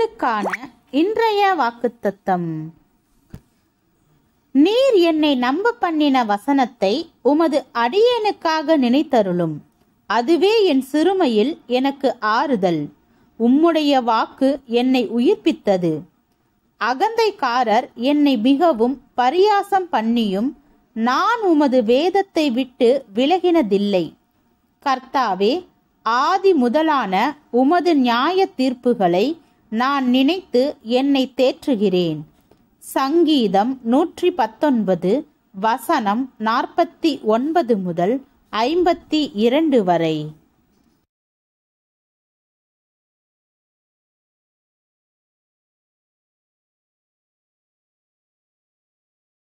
உங்களுக்கான இன்றைய வாக்குத்தத்தம் நீர் என்னை நம்ப பண்ணின வசனத்தை உமது அடியேனுக்காக நினைத்தருளும் அதுவே என் சிறுமையில் எனக்கு ஆறுதல் உம்முடைய வாக்கு என்னை உயிர்ப்பித்தது அகந்தைக்காரர் என்னை மிகவும் பரியாசம் பண்ணியும் நான் உமது வேதத்தை விட்டு விலகினதில்லை கர்த்தாவே ஆதி முதலான உமது நியாய தீர்ப்புகளை நான் நினைத்து என்னை தேற்றுகிறேன் சங்கீதம் நூற்றி பத்தொன்பது வசனம் நாற்பத்தி ஒன்பது முதல் ஐம்பத்தி இரண்டு வரை